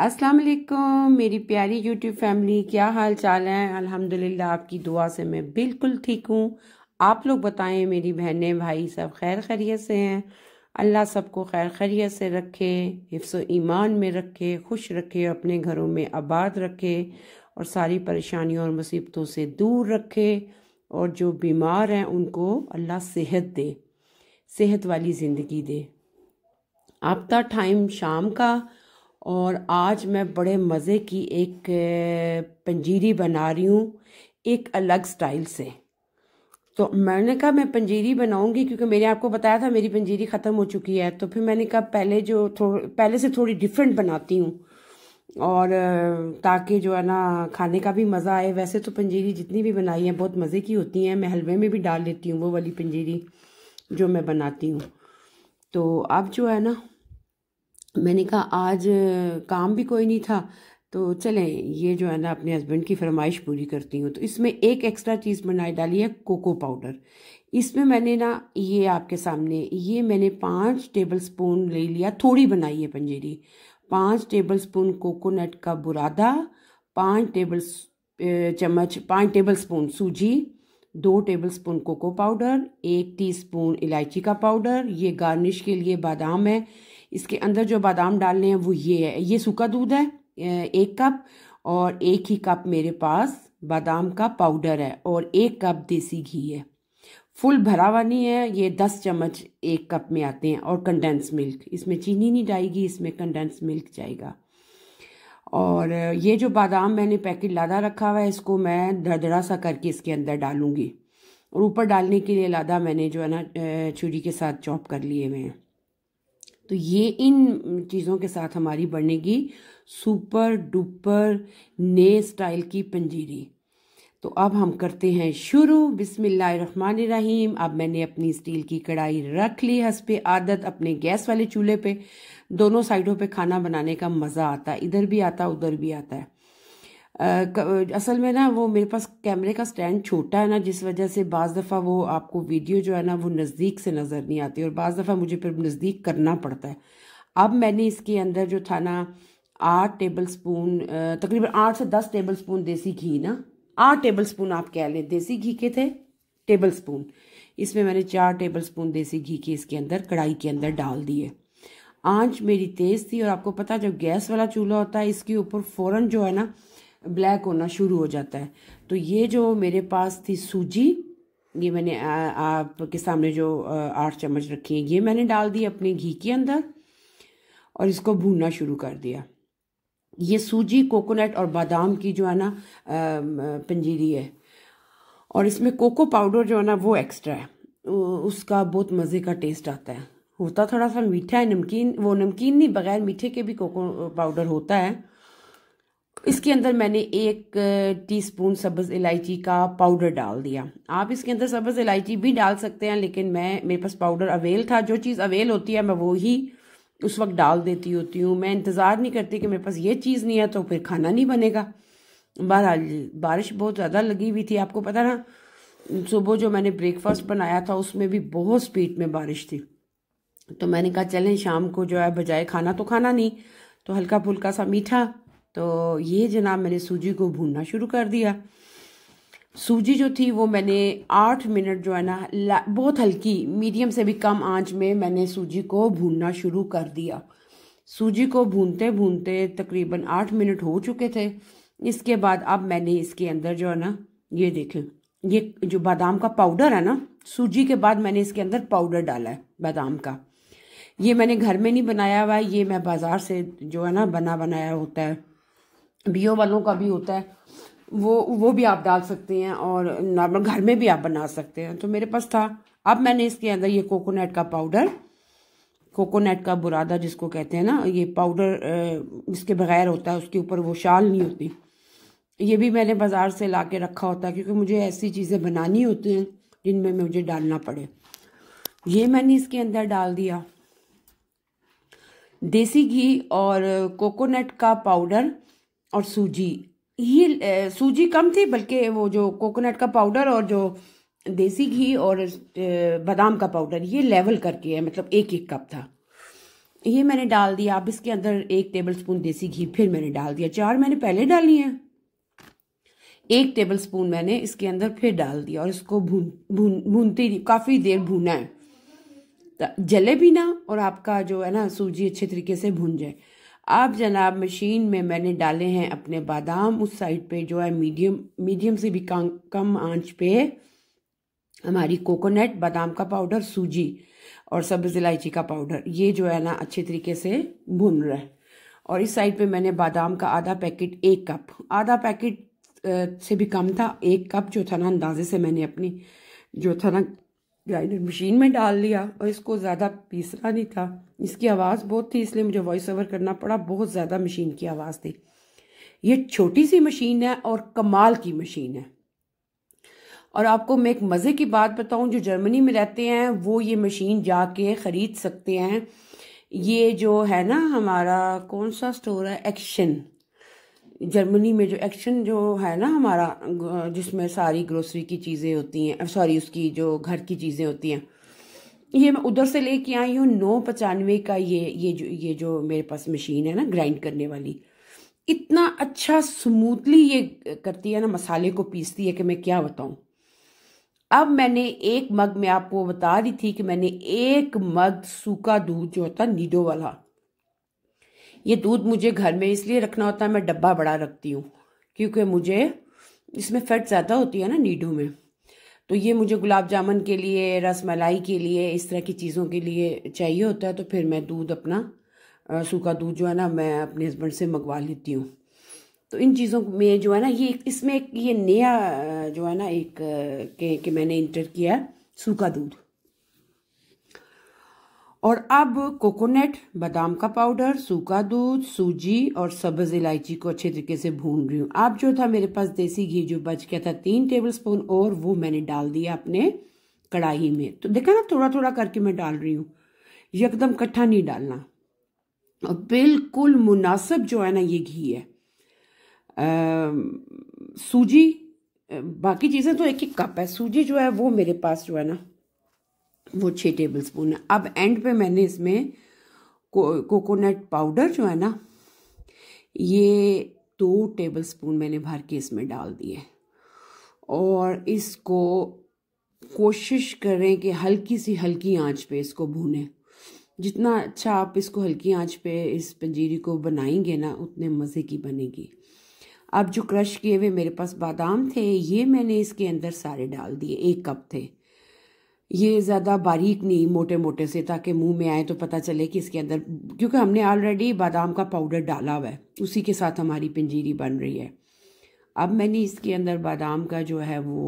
अस्सलाम वालेकुम मेरी प्यारी यूट्यूब फैमिली क्या हाल चाल है अल्हम्दुलिल्लाह आपकी दुआ से मैं बिल्कुल ठीक हूँ आप लोग बताएं मेरी बहनें भाई सब खैर खैरियत से हैं अल्लाह सबको खैर खैरियत से रखे हिफ्स ईमान में रखे खुश रखे अपने घरों में आबाद रखे और सारी परेशानियों और मुसीबतों से दूर रखे और जो बीमार हैं उनको अल्लाह सेहत दे सेहत वाली ज़िंदगी दे आपका टाइम शाम का और आज मैं बड़े मज़े की एक पंजीरी बना रही हूँ एक अलग स्टाइल से तो मैंने कहा मैं पंजीरी बनाऊंगी क्योंकि मैंने आपको बताया था मेरी पंजीरी ख़त्म हो चुकी है तो फिर मैंने कहा पहले जो पहले से थोड़ी डिफरेंट बनाती हूँ और ताकि जो है ना खाने का भी मज़ा आए वैसे तो पंजीरी जितनी भी बनाई है बहुत मज़े की होती हैं मैं हलवे में भी डाल लेती हूँ वो वाली पंजीरी जो मैं बनाती हूँ तो अब जो है ना मैंने कहा आज काम भी कोई नहीं था तो चलें ये जो है ना अपने हस्बैंड की फरमाइश पूरी करती हूँ तो इसमें एक एक्स्ट्रा चीज़ बनाई डाली है कोको पाउडर इसमें मैंने ना ये आपके सामने ये मैंने पाँच टेबल स्पून ले लिया थोड़ी बनाई है पंजीरी पाँच टेबल स्पून कोकोनट का बुरादा पाँच टेबल चम्मच पाँच टेबल स्पून सूजी दो टेबल स्पून कोको पाउडर एक टी इलायची का पाउडर ये गार्निश के लिए बादाम है इसके अंदर जो बादाम डालने हैं वो ये है ये सूखा दूध है एक कप और एक ही कप मेरे पास बादाम का पाउडर है और एक कप देसी घी है फुल भरा हुआ नहीं है ये दस चम्मच एक कप में आते हैं और कंडेंस मिल्क इसमें चीनी नहीं जाएगी इसमें कंडेंस मिल्क जाएगा और ये जो बादाम मैंने पैकेट लादा रखा हुआ है इसको मैं धड़धड़ा सा करके इसके अंदर डालूंगी और ऊपर डालने के लिए लादा मैंने जो है ना छुरी के साथ चॉप कर लिए हुए हैं तो ये इन चीज़ों के साथ हमारी बनेगी सुपर डुपर नए स्टाइल की पंजीरी तो अब हम करते हैं शुरू बिसमीम अब मैंने अपनी स्टील की कढ़ाई रख ली हंस पे आदत अपने गैस वाले चूल्हे पे दोनों साइडों पे खाना बनाने का मज़ा आता है इधर भी आता उधर भी आता है असल में ना वो मेरे पास कैमरे का स्टैंड छोटा है ना जिस वजह से बज़ दफ़ा वो आपको वीडियो जो है ना वो नज़दीक से नज़र नहीं आती और बज़ दफ़ा मुझे फिर नज़दीक करना पड़ता है अब मैंने इसके अंदर जो था ना आठ टेबल स्पून तकरीबन आठ से दस टेबल स्पून देसी घी ना आठ टेबल स्पून आप कह लें देसी घी के थे टेबल स्पून इसमें मैंने चार टेबल स्पून देसी घी के इसके अंदर कढ़ाई के अंदर डाल दिए आंच मेरी तेज़ थी और आपको पता जब गैस वाला चूल्हा होता है इसके ऊपर फ़ौरन जो है ना ब्लैक होना शुरू हो जाता है तो ये जो मेरे पास थी सूजी ये मैंने आपके सामने जो आठ चम्मच रखी है ये मैंने डाल दी अपने घी के अंदर और इसको भूनना शुरू कर दिया ये सूजी कोकोनट और बादाम की जो है ना पंजीरी है और इसमें कोको पाउडर जो है ना वो एक्स्ट्रा है उसका बहुत मज़े का टेस्ट आता है होता थोड़ा सा मीठा है नमकीन वो नमकीन नहीं बगैर मीठे के भी कोको पाउडर होता है इसके अंदर मैंने एक टीस्पून सब्ज़ इलायची का पाउडर डाल दिया आप इसके अंदर सब्ज़ इलायची भी डाल सकते हैं लेकिन मैं मेरे पास पाउडर अवेल था जो चीज़ अवेल होती है मैं वो ही उस वक्त डाल देती होती हूँ मैं इंतज़ार नहीं करती कि मेरे पास ये चीज़ नहीं है तो फिर खाना नहीं बनेगा बहरहाल बारिश बहुत ज़्यादा लगी हुई थी आपको पता ना सुबह जो मैंने ब्रेकफास्ट बनाया था उसमें भी बहुत स्पीड में बारिश थी तो मैंने कहा चलें शाम को जो है बजाय खाना तो खाना नहीं तो हल्का फुल्का सा मीठा तो ये जनाब मैंने सूजी को भूनना शुरू कर दिया सूजी जो थी वो मैंने आठ मिनट जो है ना बहुत हल्की मीडियम से भी कम आंच में मैंने सूजी को भूनना शुरू कर दिया सूजी को भूनते भूनते तकरीबन आठ मिनट हो चुके थे इसके बाद अब मैंने इसके अंदर जो है ना ये देखे ये जो बादाम का पाउडर है ना सूजी के बाद मैंने इसके अंदर पाउडर डाला है बादाम का ये मैंने घर में नहीं बनाया हुआ है ये मैं बाज़ार से जो है ना बना बनाया होता है बीओ वालों का भी होता है वो वो भी आप डाल सकते हैं और नॉर्मल घर में भी आप बना सकते हैं तो मेरे पास था अब मैंने इसके अंदर ये कोकोनट का पाउडर कोकोनट का बुरादा जिसको कहते हैं ना ये पाउडर इसके बगैर होता है उसके ऊपर वो शाल नहीं होती ये भी मैंने बाज़ार से ला के रखा होता है क्योंकि मुझे ऐसी चीज़ें बनानी होती हैं जिनमें मुझे डालना पड़े ये मैंने इसके अंदर डाल दिया देसी घी और कोकोनट का पाउडर और सूजी ये सूजी कम थी बल्कि वो जो कोकोनट का पाउडर और जो देसी घी और बादाम का पाउडर ये लेवल करके है मतलब एक एक कप था ये मैंने डाल दिया अब इसके अंदर एक टेबल स्पून देसी घी फिर मैंने डाल दिया चार मैंने पहले डाली है एक टेबल स्पून मैंने इसके अंदर फिर डाल दिया और इसको भून भून भूनते ही काफ़ी देर भूना है जले भी ना और आपका जो है ना सूजी अच्छे तरीके से भून जाए आप जनाब मशीन में मैंने डाले हैं अपने बादाम उस साइड पे जो है मीडियम मीडियम से भी कम आंच पे हमारी कोकोनट बादाम का पाउडर सूजी और सब्ज इलायची का पाउडर ये जो है ना अच्छे तरीके से भुन रहा है और इस साइड पे मैंने बादाम का आधा पैकेट एक कप आधा पैकेट से भी कम था एक कप जो था ना अंदाजे से मैंने अपनी जो था ना ग्राइंडर मशीन में डाल लिया और इसको ज़्यादा पीसना नहीं था इसकी आवाज़ बहुत थी इसलिए मुझे वॉइस ओवर करना पड़ा बहुत ज़्यादा मशीन की आवाज़ थी ये छोटी सी मशीन है और कमाल की मशीन है और आपको मैं एक मज़े की बात बताऊं जो जर्मनी में रहते हैं वो ये मशीन जाके ख़रीद सकते हैं ये जो है ना हमारा कौन सा स्टोर है एक्शन जर्मनी में जो एक्शन जो है ना हमारा जिसमें सारी ग्रोसरी की चीज़ें होती हैं सॉरी उसकी जो घर की चीज़ें होती हैं ये मैं उधर से लेके आई हूँ नौ पचानवे का ये ये जो ये जो मेरे पास मशीन है ना ग्राइंड करने वाली इतना अच्छा स्मूथली ये करती है ना मसाले को पीसती है कि मैं क्या बताऊँ अब मैंने एक मग में आपको बता दी थी कि मैंने एक मग सूखा दूध जो होता नीडो वाला ये दूध मुझे घर में इसलिए रखना होता है मैं डब्बा बड़ा रखती हूँ क्योंकि मुझे इसमें फैट ज़्यादा होती है ना नीडों में तो ये मुझे गुलाब जामुन के लिए रस मलाई के लिए इस तरह की चीज़ों के लिए चाहिए होता है तो फिर मैं दूध अपना सूखा दूध जो है ना मैं अपने हस्बैंड से मंगवा लेती हूँ तो इन चीज़ों में जो है ना ये इसमें एक ये नया जो है ना एक के, के मैंने इंटर किया सूखा दूध और अब कोकोनट बादाम का पाउडर सूखा दूध सूजी और सब्ज इलायची को अच्छे तरीके से भून रही हूँ अब जो था मेरे पास देसी घी जो बच गया था तीन टेबल स्पून और वो मैंने डाल दिया अपने कढ़ाई में तो देखा ना थोड़ा थोड़ा करके मैं डाल रही हूँ एकदम कट्ठा नहीं डालना और बिल्कुल मुनासिब जो है ना ये घी है आ, सूजी बाकी चीज़ें तो एक एक कप है सूजी जो है वो मेरे पास जो है ना वो छः टेबल स्पून है अब एंड पे मैंने इसमें को, कोकोनट पाउडर जो है ना ये दो टेबल स्पून मैंने भर के इसमें डाल दिए और इसको कोशिश करें कि हल्की सी हल्की आंच पे इसको भूनें जितना अच्छा आप इसको हल्की आंच पे इस पंजीरी को बनाएंगे ना उतने मज़े की बनेगी अब जो क्रश किए हुए मेरे पास बादाम थे ये मैंने इसके अंदर सारे डाल दिए एक कप थे ये ज़्यादा बारीक नहीं मोटे मोटे से ताकि मुंह में आए तो पता चले कि इसके अंदर क्योंकि हमने ऑलरेडी बादाम का पाउडर डाला हुआ है उसी के साथ हमारी पंजीरी बन रही है अब मैंने इसके अंदर बादाम का जो है वो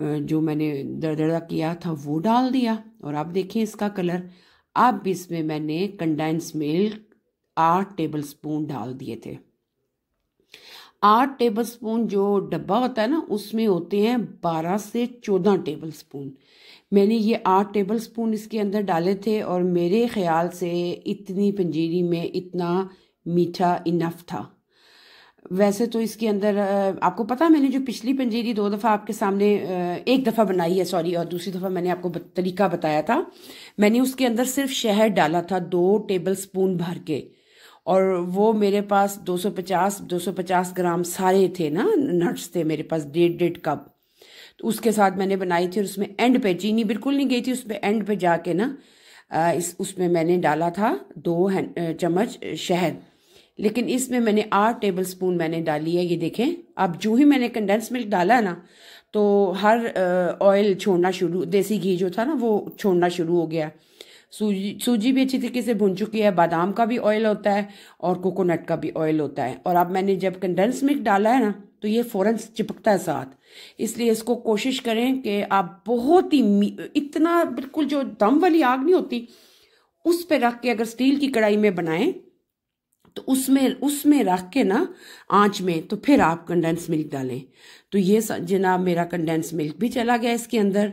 जो मैंने दरदड़ा किया था वो डाल दिया और आप देखें इसका कलर अब इसमें मैंने कंडेंस मिल्क आठ टेबल स्पून डाल दिए थे आठ टेबल स्पून जो डब्बा होता है ना उसमें होते हैं बारह से चौदह टेबल स्पून मैंने ये आठ टेबल स्पून इसके अंदर डाले थे और मेरे ख्याल से इतनी पंजीरी में इतना मीठा इनफ था वैसे तो इसके अंदर आपको पता है मैंने जो पिछली पंजीरी दो दफ़ा आपके सामने एक दफ़ा बनाई है सॉरी और दूसरी दफ़ा मैंने आपको तरीका बताया था मैंने उसके अंदर सिर्फ शहद डाला था दो टेबल स्पून भर के और वो मेरे पास 250 250 ग्राम सारे थे ना नट्स थे मेरे पास डेढ़ डेढ़ कप तो उसके साथ मैंने बनाई थी और उसमें एंड पे चीनी बिल्कुल नहीं गई थी उसमें एंड पे जाके ना इस उसमें मैंने डाला था दो चम्मच शहद लेकिन इसमें मैंने आठ टेबल स्पून मैंने डाली है ये देखें अब जो ही मैंने कंडेंस मिल्क डाला ना तो हर ऑयल छोड़ना शुरू देसी घी जो था ना वो छोड़ना शुरू हो गया सूजी सूजी भी अच्छी तरीके से भुन चुकी है बादाम का भी ऑयल होता है और कोकोनट का भी ऑयल होता है और अब मैंने जब कंडेंस मिल्क डाला है ना तो ये फ़ौरन चिपकता है साथ इसलिए इसको कोशिश करें कि आप बहुत ही इतना बिल्कुल जो दम वाली आग नहीं होती उस पर रख के अगर स्टील की कढ़ाई में बनाएं तो उसमें उसमें रख के ना आंच में तो फिर आप कंडेंस मिल्क डालें तो ये जनाब मेरा कंडेंस मिल्क भी चला गया इसके अंदर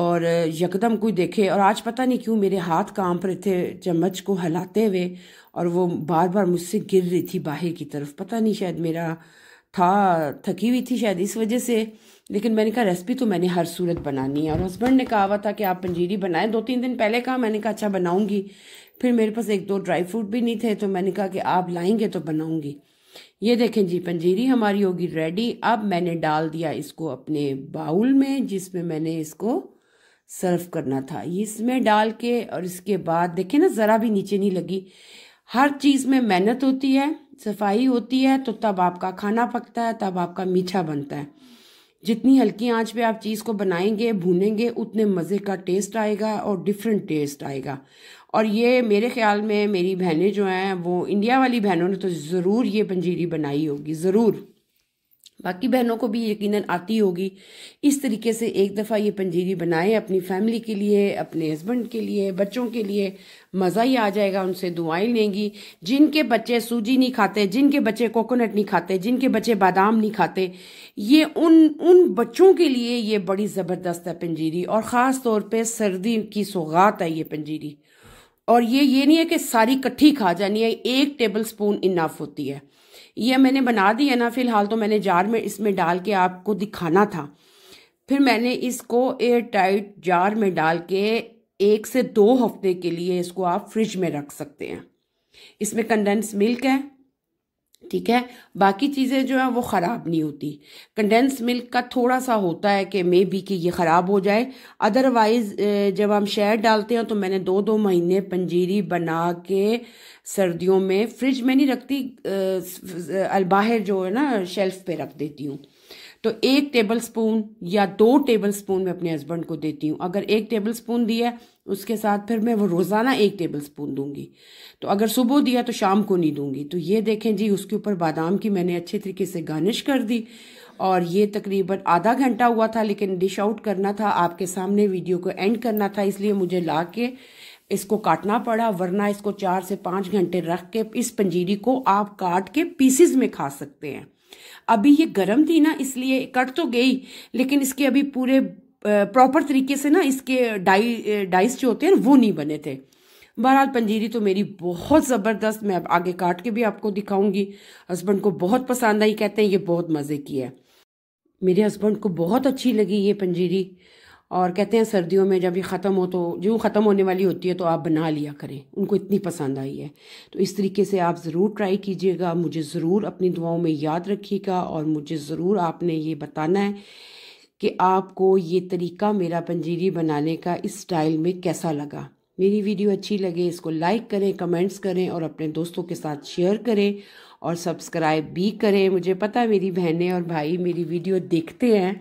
और यकदम कोई देखे और आज पता नहीं क्यों मेरे हाथ काम पर थे चम्मच को हलाते हुए और वो बार बार मुझसे गिर रही थी बाहर की तरफ पता नहीं शायद मेरा था थकी हुई थी शायद इस वजह से लेकिन मैंने कहा रेसिपी तो मैंने हर सूरत बनानी है और हस्बैंड ने कहा हुआ था कि आप पंजीरी बनाएं दो तीन दिन पहले कहा मैंने कहा अच्छा बनाऊंगी फिर मेरे पास एक दो ड्राई फ्रूट भी नहीं थे तो मैंने कहा कि आप लाएंगे तो बनाऊंगी ये देखें जी पंजीरी हमारी होगी रेडी अब मैंने डाल दिया इसको अपने बाउल में जिसमें मैंने इसको सर्व करना था इसमें डाल के और इसके बाद देखें ना ज़रा भी नीचे नहीं लगी हर चीज़ में मेहनत होती है सफाई होती है तो तब आपका खाना पकता है तब आपका मीठा बनता है जितनी हल्की आंच पे आप चीज़ को बनाएंगे भूनेंगे उतने मज़े का टेस्ट आएगा और डिफरेंट टेस्ट आएगा और ये मेरे ख्याल में मेरी बहनें जो हैं वो इंडिया वाली बहनों ने तो ज़रूर ये पंजीरी बनाई होगी ज़रूर बाकी बहनों को भी यकीनन आती होगी इस तरीके से एक दफ़ा ये पंजीरी बनाएं अपनी फैमिली के लिए अपने हस्बैंड के लिए बच्चों के लिए मज़ा ही आ जाएगा उनसे दुआएं लेंगी जिनके बच्चे सूजी नहीं खाते जिनके बच्चे कोकोनट नहीं खाते जिनके बच्चे बादाम नहीं खाते ये उन उन बच्चों के लिए ये बड़ी ज़बरदस्त है पंजीरी और ख़ास तौर पर सर्दी की सौगात है ये पंजीरी और ये ये नहीं है कि सारी इकट्ठी खा जानी है एक टेबल स्पून इनाफ होती है ये मैंने बना दी है ना फ़िलहाल तो मैंने जार में इसमें डाल के आपको दिखाना था फिर मैंने इसको एयर टाइट जार में डाल के एक से दो हफ्ते के लिए इसको आप फ्रिज में रख सकते हैं इसमें कंडेंस मिल्क है ठीक है बाकी चीज़ें जो हैं वो ख़राब नहीं होती कंडेंस मिल्क का थोड़ा सा होता है कि मे बी कि ये ख़राब हो जाए अदरवाइज़ जब हम शहद डालते हैं तो मैंने दो दो महीने पंजीरी बना के सर्दियों में फ्रिज में नहीं रखती अलबाहर जो है ना शेल्फ पे रख देती हूँ तो एक टेबल स्पून या दो टेबल स्पून मैं अपने हस्बैंड को देती हूँ अगर एक टेबल स्पून दिया उसके साथ फिर मैं वो रोज़ाना एक टेबल स्पून दूंगी तो अगर सुबह दिया तो शाम को नहीं दूंगी तो ये देखें जी उसके ऊपर बादाम की मैंने अच्छे तरीके से गार्निश कर दी और ये तकरीबन आधा घंटा हुआ था लेकिन डिश आउट करना था आपके सामने वीडियो को एंड करना था इसलिए मुझे ला के इसको काटना पड़ा वरना इसको चार से पाँच घंटे रख के इस पंजीरी को आप काट के पीसीस में खा सकते हैं अभी ये गर्म थी ना इसलिए कट तो गई लेकिन इसके अभी पूरे प्रॉपर तरीके से ना इसके डाई डाइस eh, जो होते हैं वो नहीं बने थे बहरहाल पंजीरी तो मेरी बहुत ज़बरदस्त मैं आगे काट के भी आपको दिखाऊंगी हस्बैंड को बहुत पसंद आई कहते हैं ये बहुत मज़े की है मेरे हस्बैंड को बहुत अच्छी लगी ये पंजीरी और कहते हैं सर्दियों में जब ये ख़त्म हो तो जो ख़त्म होने वाली होती है तो आप बना लिया करें उनको इतनी पसंद आई है तो इस तरीके से आप ज़रूर ट्राई कीजिएगा मुझे ज़रूर अपनी दुआओं में याद रखिएगा और मुझे ज़रूर आपने ये बताना है कि आपको ये तरीका मेरा पंजीरी बनाने का इस स्टाइल में कैसा लगा मेरी वीडियो अच्छी लगे इसको लाइक करें कमेंट्स करें और अपने दोस्तों के साथ शेयर करें और सब्सक्राइब भी करें मुझे पता है मेरी बहनें और भाई मेरी वीडियो देखते हैं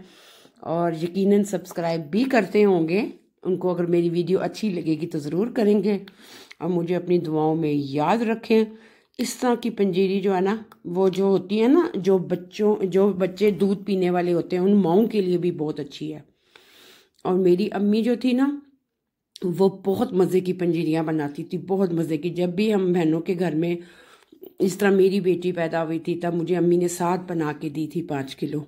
और यकीनन सब्सक्राइब भी करते होंगे उनको अगर मेरी वीडियो अच्छी लगेगी तो ज़रूर करेंगे और मुझे अपनी दुआओं में याद रखें इस तरह की पंजीरी जो है ना वो जो होती है ना जो बच्चों जो बच्चे दूध पीने वाले होते हैं उन माओ के लिए भी बहुत अच्छी है और मेरी अम्मी जो थी ना वो बहुत मज़े की पंजीरियाँ बनाती थी बहुत मज़े की जब भी हम बहनों के घर में इस तरह मेरी बेटी पैदा हुई थी तब मुझे अम्मी ने साथ बना के दी थी पाँच किलो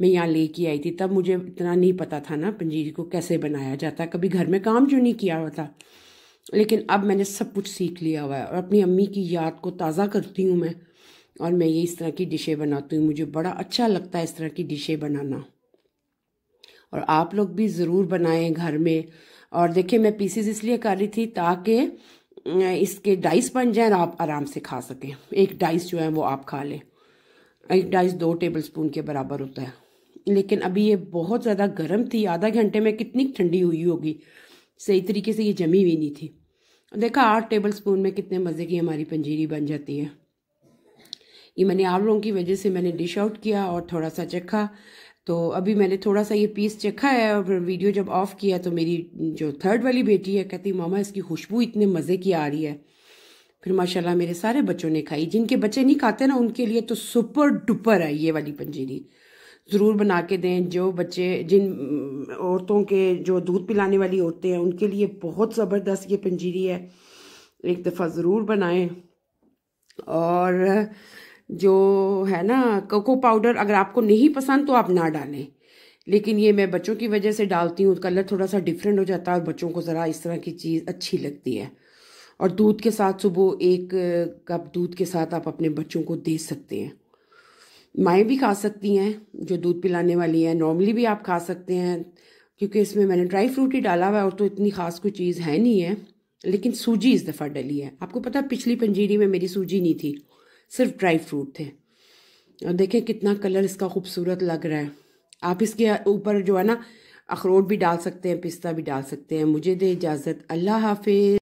मैं यहाँ ले के आई थी तब मुझे इतना नहीं पता था ना पंजीरी को कैसे बनाया जाता कभी घर में काम जो नहीं किया हुआ था लेकिन अब मैंने सब कुछ सीख लिया हुआ है और अपनी अम्मी की याद को ताज़ा करती हूँ मैं और मैं ये इस तरह की डिशें बनाती हूँ मुझे बड़ा अच्छा लगता है इस तरह की डिशें बनाना और आप लोग भी ज़रूर बनाएं घर में और देखिए मैं पीसीज इसलिए कर रही थी ताकि इसके डाइस बन जाएं आप आराम से खा सकें एक डाइस जो है वो आप खा लें एक डाइस दो टेबल स्पून के बराबर होता है लेकिन अभी ये बहुत ज़्यादा गर्म थी आधा घंटे में कितनी ठंडी हुई होगी सही तरीके से ये जमी हुई नहीं थी देखा आठ टेबल स्पून में कितने मज़े की हमारी पंजीरी बन जाती है ये मैंने आप लोगों की वजह से मैंने डिश आउट किया और थोड़ा सा चखा तो अभी मैंने थोड़ा सा ये पीस चखा है और फिर वीडियो जब ऑफ़ किया तो मेरी जो थर्ड वाली बेटी है कहती मामा इसकी खुशबू इतने मज़े की आ रही है फिर माशाल्लाह मेरे सारे बच्चों ने खाई जिनके बच्चे नहीं खाते ना उनके लिए तो सुपर डुपर है ये वाली पंजीरी ज़रूर बना के दें जो बच्चे जिन औरतों के जो दूध पिलाने वाली होते हैं उनके लिए बहुत ज़बरदस्त ये पंजीरी है एक दफ़ा ज़रूर बनाएं और जो है ना कोको पाउडर अगर आपको नहीं पसंद तो आप ना डालें लेकिन ये मैं बच्चों की वजह से डालती हूँ कलर थोड़ा सा डिफरेंट हो जाता है और बच्चों को ज़रा इस तरह की चीज़ अच्छी लगती है और दूध के साथ सुबह एक कप दूध के साथ आप अपने बच्चों को दे सकते हैं माएँ भी खा सकती हैं जो दूध पिलाने वाली हैं नॉर्मली भी आप खा सकते हैं क्योंकि इसमें मैंने ड्राई फ्रूट ही डाला हुआ है और तो इतनी खास कोई चीज़ है नहीं है लेकिन सूजी इस दफ़ा डली है आपको पता पिछली पंजीरी में मेरी सूजी नहीं थी सिर्फ ड्राई फ्रूट थे और देखें कितना कलर इसका खूबसूरत लग रहा है आप इसके ऊपर जो है ना अखरोट भी डाल सकते हैं पिस्ता भी डाल सकते हैं मुझे दे इजाज़त अल्लाह हाफि